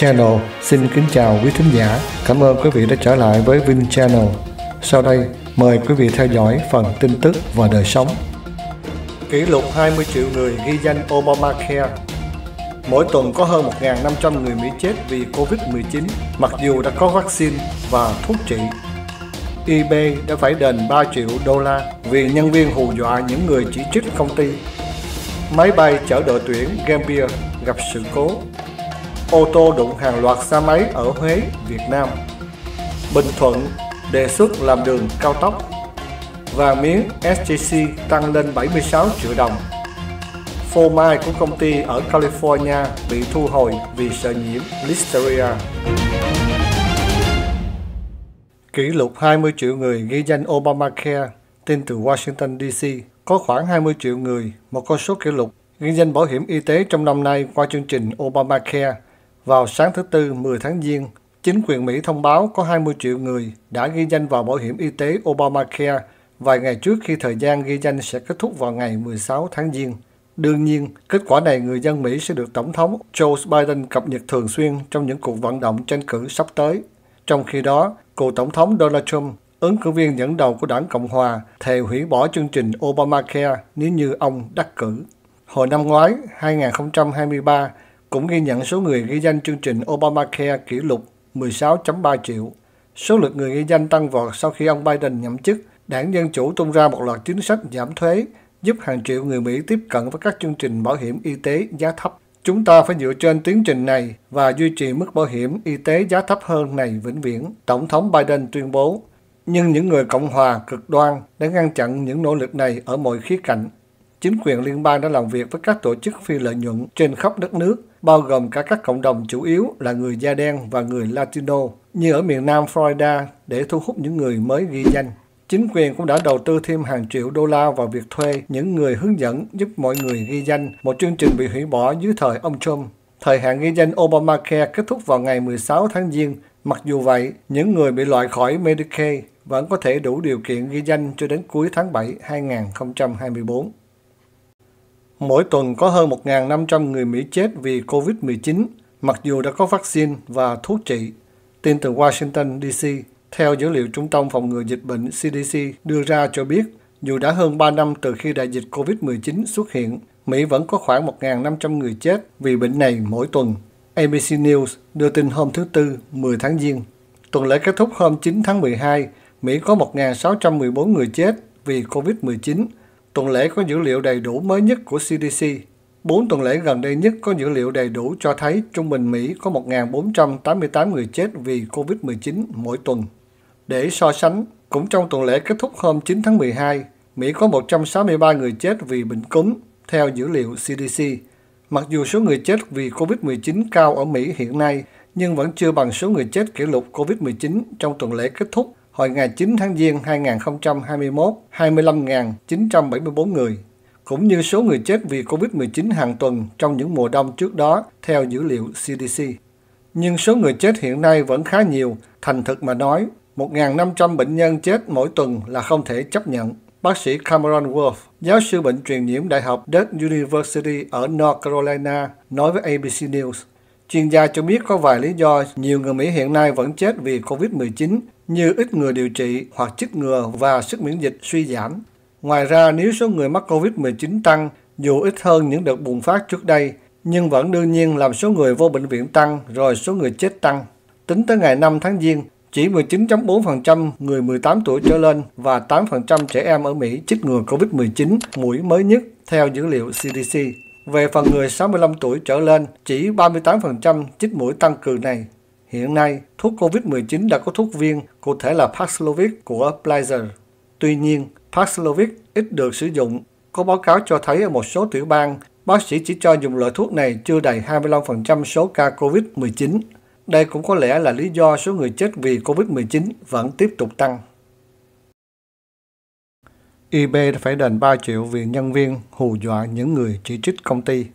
Channel xin kính chào quý thính giả. Cảm ơn quý vị đã trở lại với Vin Channel. Sau đây, mời quý vị theo dõi phần tin tức và đời sống. Kỷ lục 20 triệu người ghi danh Obamacare Mỗi tuần có hơn 1.500 người Mỹ chết vì Covid-19 mặc dù đã có vaccine và thuốc trị. eBay đã phải đền 3 triệu đô la vì nhân viên hù dọa những người chỉ trích công ty. Máy bay chở đội tuyển Gambia gặp sự cố ô tô đụng hàng loạt xe máy ở Huế, Việt Nam. Bình Thuận đề xuất làm đường cao tốc và miếng SJC tăng lên 76 triệu đồng. Phô mai của công ty ở California bị thu hồi vì sợ nhiễm Listeria. Kỷ lục 20 triệu người ghi danh Obamacare, tin từ Washington DC. Có khoảng 20 triệu người, một con số kỷ lục, ghi danh bảo hiểm y tế trong năm nay qua chương trình Obamacare vào sáng thứ Tư 10 tháng Giêng, chính quyền Mỹ thông báo có 20 triệu người đã ghi danh vào bảo hiểm y tế Obamacare vài ngày trước khi thời gian ghi danh sẽ kết thúc vào ngày 16 tháng Giêng. Đương nhiên, kết quả này người dân Mỹ sẽ được Tổng thống Joe Biden cập nhật thường xuyên trong những cuộc vận động tranh cử sắp tới. Trong khi đó, cựu Tổng thống Donald Trump, ứng cử viên dẫn đầu của đảng Cộng Hòa, thề hủy bỏ chương trình Obamacare nếu như ông đắc cử. Hồi năm ngoái, 2023, cũng ghi nhận số người ghi danh chương trình Obamacare kỷ lục 16.3 triệu. Số lượt người ghi danh tăng vọt sau khi ông Biden nhậm chức, đảng Dân Chủ tung ra một loạt chính sách giảm thuế, giúp hàng triệu người Mỹ tiếp cận với các chương trình bảo hiểm y tế giá thấp. Chúng ta phải dựa trên tiến trình này và duy trì mức bảo hiểm y tế giá thấp hơn này vĩnh viễn, Tổng thống Biden tuyên bố. Nhưng những người Cộng hòa cực đoan đã ngăn chặn những nỗ lực này ở mọi khía cạnh. Chính quyền liên bang đã làm việc với các tổ chức phi lợi nhuận trên khắp đất nước bao gồm cả các cộng đồng chủ yếu là người da đen và người Latino như ở miền Nam Florida để thu hút những người mới ghi danh. Chính quyền cũng đã đầu tư thêm hàng triệu đô la vào việc thuê những người hướng dẫn giúp mọi người ghi danh, một chương trình bị hủy bỏ dưới thời ông Trump. Thời hạn ghi danh Obamacare kết thúc vào ngày 16 tháng Giêng. Mặc dù vậy, những người bị loại khỏi Medicare vẫn có thể đủ điều kiện ghi danh cho đến cuối tháng 7 2024. Mỗi tuần có hơn 1.500 người Mỹ chết vì COVID-19, mặc dù đã có vaccine và thuốc trị. Tin từ Washington, D.C. Theo dữ liệu Trung tâm Phòng ngừa Dịch bệnh CDC đưa ra cho biết, dù đã hơn 3 năm từ khi đại dịch COVID-19 xuất hiện, Mỹ vẫn có khoảng 1.500 người chết vì bệnh này mỗi tuần. ABC News đưa tin hôm thứ Tư, 10 tháng Giêng. Tuần lễ kết thúc hôm 9 tháng 12, Mỹ có 1.614 người chết vì COVID-19, Tuần lễ có dữ liệu đầy đủ mới nhất của CDC. Bốn tuần lễ gần đây nhất có dữ liệu đầy đủ cho thấy trung bình Mỹ có 1.488 người chết vì COVID-19 mỗi tuần. Để so sánh, cũng trong tuần lễ kết thúc hôm 9 tháng 12, Mỹ có 163 người chết vì bệnh cúm, theo dữ liệu CDC. Mặc dù số người chết vì COVID-19 cao ở Mỹ hiện nay, nhưng vẫn chưa bằng số người chết kỷ lục COVID-19 trong tuần lễ kết thúc hồi ngày 9 tháng Giêng 2021 25.974 người, cũng như số người chết vì COVID-19 hàng tuần trong những mùa đông trước đó theo dữ liệu CDC. Nhưng số người chết hiện nay vẫn khá nhiều, thành thực mà nói, 1.500 bệnh nhân chết mỗi tuần là không thể chấp nhận. Bác sĩ Cameron Wolf, giáo sư bệnh truyền nhiễm Đại học Duke University ở North Carolina, nói với ABC News. Chuyên gia cho biết có vài lý do nhiều người Mỹ hiện nay vẫn chết vì COVID-19 như ít người điều trị hoặc chích ngừa và sức miễn dịch suy giảm. Ngoài ra, nếu số người mắc COVID-19 tăng, dù ít hơn những đợt bùng phát trước đây, nhưng vẫn đương nhiên làm số người vô bệnh viện tăng rồi số người chết tăng. Tính tới ngày 5 tháng Giêng, chỉ 19.4% người 18 tuổi trở lên và 8% trẻ em ở Mỹ chích ngừa COVID-19 mũi mới nhất theo dữ liệu CDC. Về phần người 65 tuổi trở lên, chỉ 38% chích mũi tăng cường này Hiện nay, thuốc COVID-19 đã có thuốc viên, cụ thể là Paxlovid của Pfizer. Tuy nhiên, Paxlovid ít được sử dụng. Có báo cáo cho thấy ở một số tiểu bang, bác sĩ chỉ cho dùng loại thuốc này chưa đầy 25% số ca COVID-19. Đây cũng có lẽ là lý do số người chết vì COVID-19 vẫn tiếp tục tăng. eBay phải đền 3 triệu vì nhân viên hù dọa những người chỉ trích công ty.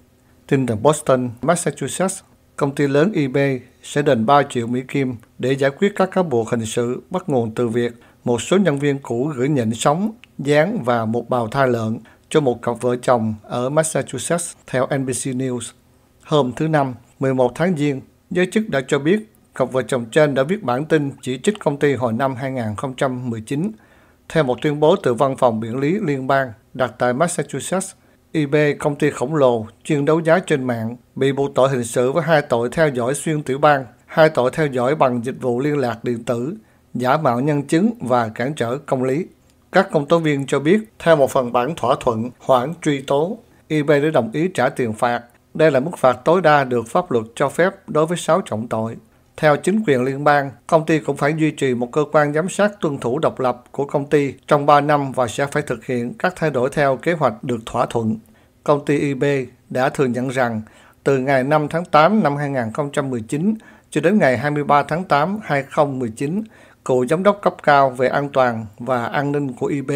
Tin từ Boston, Massachusetts công ty lớn IB sẽ đền 3 triệu Mỹ Kim để giải quyết các cáo buộc hình sự bắt nguồn từ việc một số nhân viên cũ gửi nhận sóng, dán và một bào thai lợn cho một cặp vợ chồng ở Massachusetts theo NBC News. Hôm thứ Năm, 11 tháng Giêng, giới chức đã cho biết cặp vợ chồng trên đã viết bản tin chỉ trích công ty hồi năm 2019. Theo một tuyên bố từ Văn phòng Biển lý Liên bang đặt tại Massachusetts, IB công ty khổng lồ, chuyên đấu giá trên mạng, bị buộc tội hình sự với hai tội theo dõi xuyên tiểu bang, hai tội theo dõi bằng dịch vụ liên lạc điện tử, giả mạo nhân chứng và cản trở công lý. Các công tố viên cho biết, theo một phần bản thỏa thuận hoãn truy tố, IB đã đồng ý trả tiền phạt. Đây là mức phạt tối đa được pháp luật cho phép đối với 6 trọng tội. Theo chính quyền liên bang, công ty cũng phải duy trì một cơ quan giám sát tuân thủ độc lập của công ty trong 3 năm và sẽ phải thực hiện các thay đổi theo kế hoạch được thỏa thuận. Công ty IB đã thừa nhận rằng từ ngày 5 tháng 8 năm 2019 cho đến ngày 23 tháng 8 2019, cựu giám đốc cấp cao về an toàn và an ninh của IB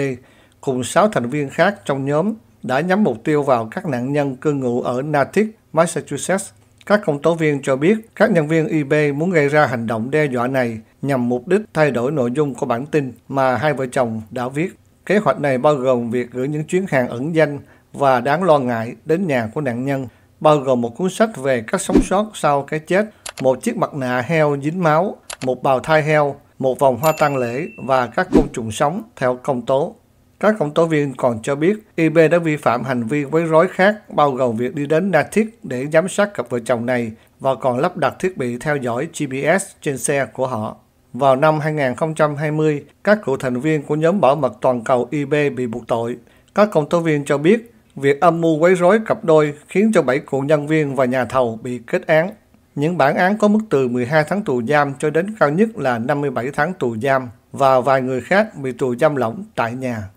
cùng 6 thành viên khác trong nhóm đã nhắm mục tiêu vào các nạn nhân cư ngụ ở Natick, Massachusetts các công tố viên cho biết các nhân viên eBay muốn gây ra hành động đe dọa này nhằm mục đích thay đổi nội dung của bản tin mà hai vợ chồng đã viết. Kế hoạch này bao gồm việc gửi những chuyến hàng ẩn danh và đáng lo ngại đến nhà của nạn nhân, bao gồm một cuốn sách về các sống sót sau cái chết, một chiếc mặt nạ heo dính máu, một bào thai heo, một vòng hoa tang lễ và các côn trùng sống theo công tố. Các công tố viên còn cho biết IB đã vi phạm hành vi quấy rối khác, bao gồm việc đi đến na thiết để giám sát cặp vợ chồng này và còn lắp đặt thiết bị theo dõi GPS trên xe của họ. Vào năm 2020, các cựu thành viên của nhóm bảo mật toàn cầu IB bị buộc tội. Các công tố viên cho biết việc âm mưu quấy rối cặp đôi khiến cho 7 cựu nhân viên và nhà thầu bị kết án. Những bản án có mức từ 12 tháng tù giam cho đến cao nhất là 57 tháng tù giam và vài người khác bị tù giam lỏng tại nhà.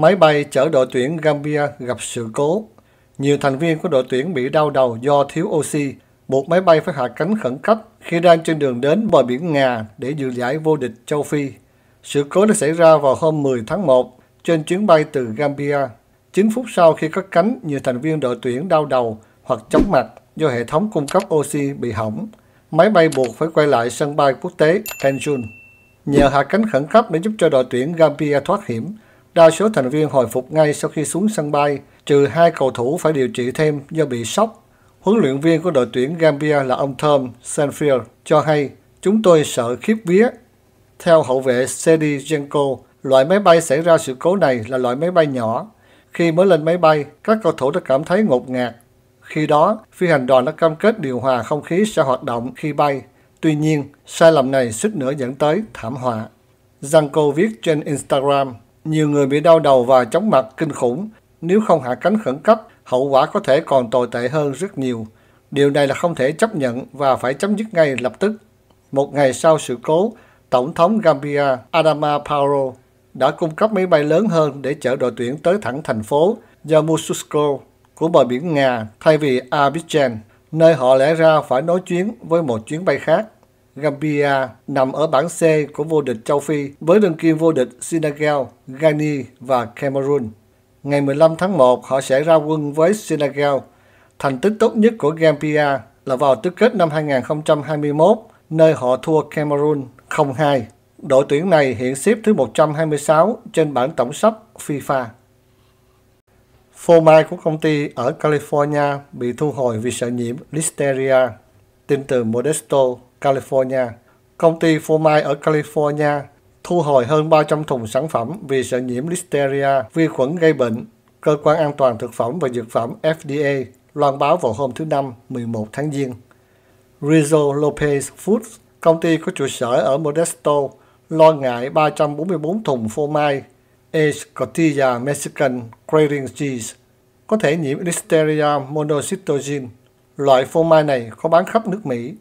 Máy bay chở đội tuyển Gambia gặp sự cố. Nhiều thành viên của đội tuyển bị đau đầu do thiếu oxy, buộc máy bay phải hạ cánh khẩn cấp khi đang trên đường đến bờ biển Ngà để dự giải vô địch châu Phi. Sự cố đã xảy ra vào hôm 10 tháng 1 trên chuyến bay từ Gambia. 9 phút sau khi cất cánh, nhiều thành viên đội tuyển đau đầu hoặc chóng mặt do hệ thống cung cấp oxy bị hỏng. Máy bay buộc phải quay lại sân bay quốc tế Tanjung. Nhờ hạ cánh khẩn cấp để giúp cho đội tuyển Gambia thoát hiểm, Đa số thành viên hồi phục ngay sau khi xuống sân bay, trừ hai cầu thủ phải điều trị thêm do bị sốc. Huấn luyện viên của đội tuyển Gambia là ông Tom Sanfield cho hay, chúng tôi sợ khiếp vía. Theo hậu vệ Sedi Jenko, loại máy bay xảy ra sự cố này là loại máy bay nhỏ. Khi mới lên máy bay, các cầu thủ đã cảm thấy ngột ngạt. Khi đó, phi hành đoàn đã cam kết điều hòa không khí sẽ hoạt động khi bay. Tuy nhiên, sai lầm này suýt nữa dẫn tới thảm họa. Zanko viết trên Instagram, nhiều người bị đau đầu và chóng mặt kinh khủng. Nếu không hạ cánh khẩn cấp, hậu quả có thể còn tồi tệ hơn rất nhiều. Điều này là không thể chấp nhận và phải chấm dứt ngay lập tức. Một ngày sau sự cố, Tổng thống Gambia Adama Barrow đã cung cấp máy bay lớn hơn để chở đội tuyển tới thẳng thành phố Yamoussoukro của bờ biển Nga thay vì Abidjan, nơi họ lẽ ra phải nối chuyến với một chuyến bay khác. Gambia nằm ở bảng C của vô địch châu Phi với đương kim vô địch Senegal, Ghana và Cameroon. Ngày 15 tháng 1, họ sẽ ra quân với Senegal. Thành tích tốt nhất của Gambia là vào tứ kết năm 2021, nơi họ thua Cameroon 0-2. Đội tuyển này hiện xếp thứ 126 trên bảng tổng sắp FIFA. Phô mai của công ty ở California bị thu hồi vì sợ nhiễm Listeria, tin từ Modesto California. Công ty phô mai ở California thu hồi hơn 300 thùng sản phẩm vì sợ nhiễm Listeria, vi khuẩn gây bệnh. Cơ quan An toàn Thực phẩm và Dược phẩm FDA loan báo vào hôm thứ Năm 11 tháng Giêng. Rizzo Lopez Foods, công ty có trụ sở ở Modesto, lo ngại 344 thùng phô mai Age Cotilla Mexican Grating Cheese có thể nhiễm Listeria monocytogen. Loại phô mai này có bán khắp nước Mỹ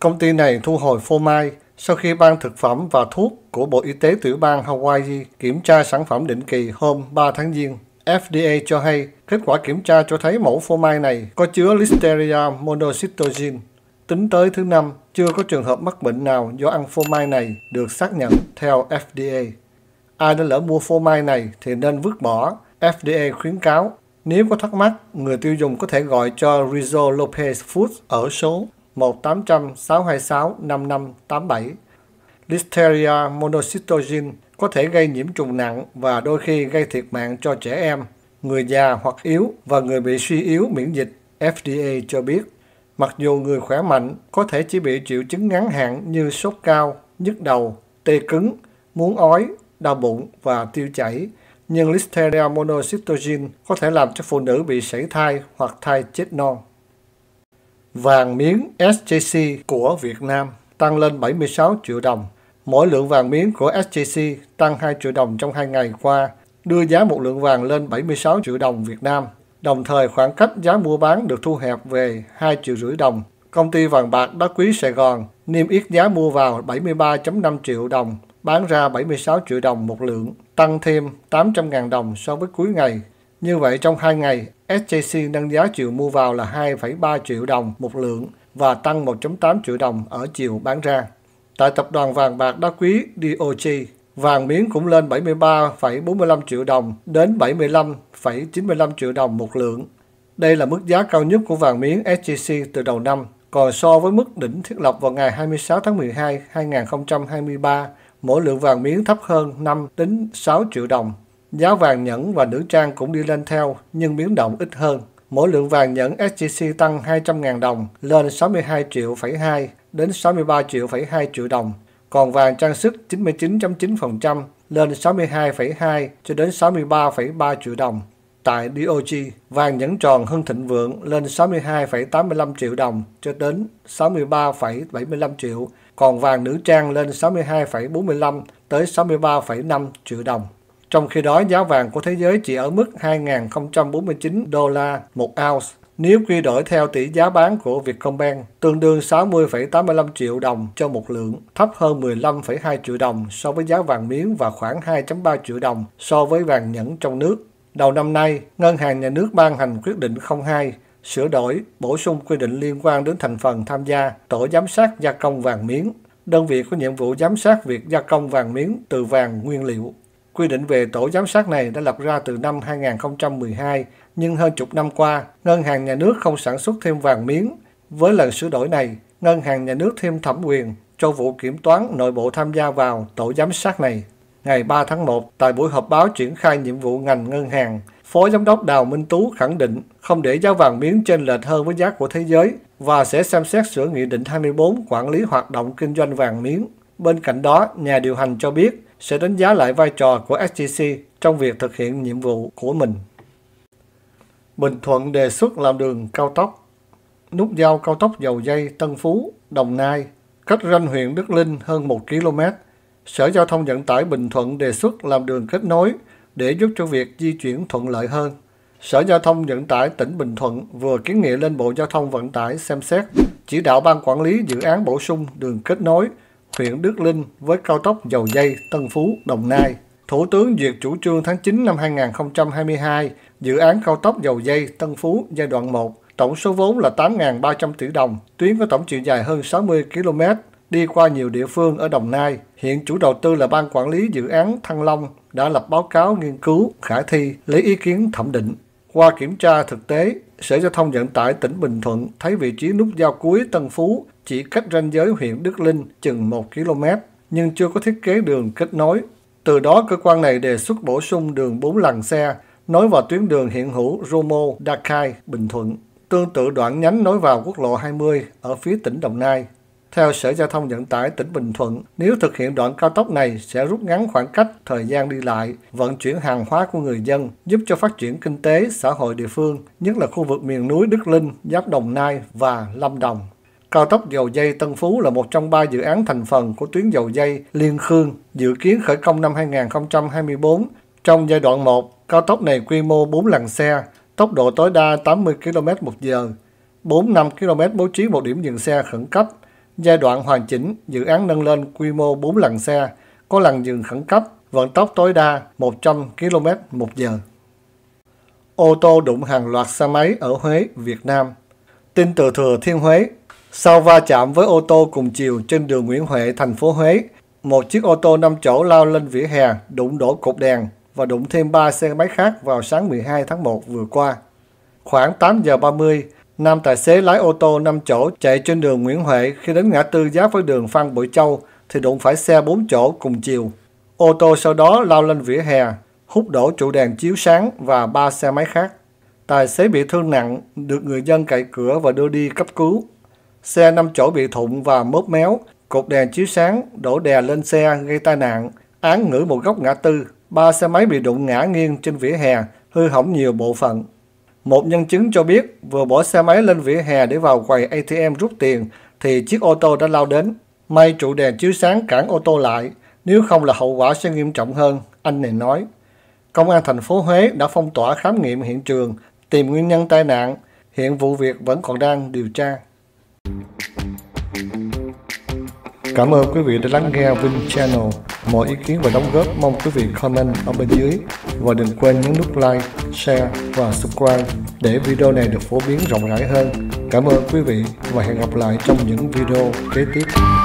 Công ty này thu hồi phô mai sau khi Ban Thực phẩm và Thuốc của Bộ Y tế tiểu bang Hawaii kiểm tra sản phẩm định kỳ hôm 3 tháng Giêng. FDA cho hay kết quả kiểm tra cho thấy mẫu phô mai này có chứa Listeria monocytogen. Tính tới thứ năm, chưa có trường hợp mắc bệnh nào do ăn phô mai này được xác nhận theo FDA. Ai đã lỡ mua phô mai này thì nên vứt bỏ, FDA khuyến cáo. Nếu có thắc mắc, người tiêu dùng có thể gọi cho Rizzo Lopez Foods ở số 1-800-626-5587. Listeria monocytogen có thể gây nhiễm trùng nặng và đôi khi gây thiệt mạng cho trẻ em, người già hoặc yếu và người bị suy yếu miễn dịch, FDA cho biết. Mặc dù người khỏe mạnh có thể chỉ bị triệu chứng ngắn hạn như sốt cao, nhức đầu, tê cứng, muốn ói, đau bụng và tiêu chảy, nhưng Listeria monocytogen có thể làm cho phụ nữ bị sảy thai hoặc thai chết non. Vàng miếng SJC của Việt Nam tăng lên 76 triệu đồng. Mỗi lượng vàng miếng của SJC tăng 2 triệu đồng trong 2 ngày qua, đưa giá một lượng vàng lên 76 triệu đồng Việt Nam. Đồng thời khoảng cách giá mua bán được thu hẹp về 2 triệu rưỡi đồng. Công ty vàng bạc đá quý Sài Gòn niêm yết giá mua vào 73.5 triệu đồng, bán ra 76 triệu đồng một lượng, tăng thêm 800.000 đồng so với cuối ngày. Như vậy trong 2 ngày, SJC nâng giá chiều mua vào là 2,3 triệu đồng một lượng và tăng 1.8 triệu đồng ở chiều bán ra. Tại tập đoàn vàng bạc đá quý DOJ, vàng miếng cũng lên 73,45 triệu đồng đến 75,95 triệu đồng một lượng. Đây là mức giá cao nhất của vàng miếng SJC từ đầu năm, còn so với mức đỉnh thiết lập vào ngày 26 tháng 12, 2023, mỗi lượng vàng miếng thấp hơn 5 đến 6 triệu đồng Giá vàng nhẫn và nữ trang cũng đi lên theo, nhưng biến động ít hơn. Mỗi lượng vàng nhẫn SJC tăng 200.000 đồng lên 62 triệu phẩy 2 đến 63 triệu phẩy 2 triệu đồng. Còn vàng trang sức 99.9% lên 62,2 cho đến 63,3 triệu đồng. Tại DOG, vàng nhẫn tròn Hưng Thịnh Vượng lên 62,85 triệu đồng cho đến 63,75 triệu, còn vàng nữ trang lên 62,45 tới 63,5 triệu đồng. Trong khi đó, giá vàng của thế giới chỉ ở mức 2.049 đô la một ounce. Nếu quy đổi theo tỷ giá bán của Vietcombank, tương đương 60,85 triệu đồng cho một lượng, thấp hơn 15,2 triệu đồng so với giá vàng miếng và khoảng 2,3 triệu đồng so với vàng nhẫn trong nước. Đầu năm nay, Ngân hàng Nhà nước ban hành quyết định 02 sửa đổi, bổ sung quy định liên quan đến thành phần tham gia tổ giám sát gia công vàng miếng. Đơn vị có nhiệm vụ giám sát việc gia công vàng miếng từ vàng nguyên liệu. Quy định về tổ giám sát này đã lập ra từ năm 2012, nhưng hơn chục năm qua, ngân hàng nhà nước không sản xuất thêm vàng miếng. Với lần sửa đổi này, ngân hàng nhà nước thêm thẩm quyền cho vụ kiểm toán nội bộ tham gia vào tổ giám sát này. Ngày 3 tháng 1, tại buổi họp báo triển khai nhiệm vụ ngành ngân hàng, Phó Giám đốc Đào Minh Tú khẳng định không để giá vàng miếng trên lệch hơn với giá của thế giới và sẽ xem xét sửa Nghị định 24 quản lý hoạt động kinh doanh vàng miếng. Bên cạnh đó, nhà điều hành cho biết sẽ đánh giá lại vai trò của STC trong việc thực hiện nhiệm vụ của mình. Bình Thuận đề xuất làm đường cao tốc, nút giao cao tốc dầu dây Tân Phú, Đồng Nai, cách ranh huyện Đức Linh hơn 1 km. Sở Giao thông Vận tải Bình Thuận đề xuất làm đường kết nối để giúp cho việc di chuyển thuận lợi hơn. Sở Giao thông Vận tải tỉnh Bình Thuận vừa kiến nghị lên Bộ Giao thông Vận tải xem xét chỉ đạo ban quản lý dự án bổ sung đường kết nối huyện Đức Linh với cao tốc Dầu Dây Tân Phú Đồng Nai. Thủ tướng duyệt chủ trương tháng 9 năm 2022 dự án cao tốc Dầu Dây Tân Phú giai đoạn 1, tổng số vốn là 8.300 tỷ đồng, tuyến có tổng chiều dài hơn 60 km, đi qua nhiều địa phương ở Đồng Nai. Hiện chủ đầu tư là Ban Quản lý Dự án Thăng Long đã lập báo cáo nghiên cứu, khả thi, lấy ý kiến thẩm định. Qua kiểm tra thực tế, Sở Giao thông Vận tải tỉnh Bình Thuận thấy vị trí nút giao cuối Tân Phú chỉ cách ranh giới huyện Đức Linh chừng 1 km, nhưng chưa có thiết kế đường kết nối. Từ đó, cơ quan này đề xuất bổ sung đường 4 làn xe nối vào tuyến đường hiện hữu Romo Dakai, Bình Thuận. Tương tự đoạn nhánh nối vào quốc lộ 20 ở phía tỉnh Đồng Nai. Theo Sở Giao thông Vận tải tỉnh Bình Thuận, nếu thực hiện đoạn cao tốc này sẽ rút ngắn khoảng cách, thời gian đi lại, vận chuyển hàng hóa của người dân, giúp cho phát triển kinh tế, xã hội địa phương, nhất là khu vực miền núi Đức Linh, Giáp Đồng Nai và Lâm Đồng. Cao tốc dầu dây Tân Phú là một trong ba dự án thành phần của tuyến dầu dây Liên Khương, dự kiến khởi công năm 2024. Trong giai đoạn 1, cao tốc này quy mô 4 làn xe, tốc độ tối đa 80 km một giờ, 4 năm km bố trí một điểm dừng xe khẩn cấp. Giai đoạn hoàn chỉnh, dự án nâng lên quy mô 4 làn xe, có làn dừng khẩn cấp, vận tốc tối đa 100 km một giờ. Ô tô đụng hàng loạt xe máy ở Huế, Việt Nam. Tin từ Thừa Thiên Huế, sau va chạm với ô tô cùng chiều trên đường Nguyễn Huệ, thành phố Huế, một chiếc ô tô 5 chỗ lao lên vỉa hè, đụng đổ cột đèn và đụng thêm 3 xe máy khác vào sáng 12 tháng 1 vừa qua. Khoảng 8 giờ 30, nam tài xế lái ô tô 5 chỗ chạy trên đường Nguyễn Huệ khi đến ngã tư giáp với đường Phan Bội Châu thì đụng phải xe 4 chỗ cùng chiều. Ô tô sau đó lao lên vỉa hè, hút đổ trụ đèn chiếu sáng và ba xe máy khác. Tài xế bị thương nặng, được người dân cậy cửa và đưa đi cấp cứu. Xe 5 chỗ bị thụng và mớp méo, cột đèn chiếu sáng, đổ đè lên xe gây tai nạn, án ngữ một góc ngã tư, ba xe máy bị đụng ngã nghiêng trên vỉa hè, hư hỏng nhiều bộ phận. Một nhân chứng cho biết vừa bỏ xe máy lên vỉa hè để vào quầy ATM rút tiền thì chiếc ô tô đã lao đến. May trụ đèn chiếu sáng cản ô tô lại, nếu không là hậu quả sẽ nghiêm trọng hơn, anh này nói. Công an thành phố Huế đã phong tỏa khám nghiệm hiện trường, tìm nguyên nhân tai nạn, hiện vụ việc vẫn còn đang điều tra. Cảm ơn quý vị đã lắng nghe Vin Channel. Mọi ý kiến và đóng góp mong quý vị comment ở bên dưới và đừng quên nhấn nút like, share và subscribe để video này được phổ biến rộng rãi hơn. Cảm ơn quý vị và hẹn gặp lại trong những video kế tiếp.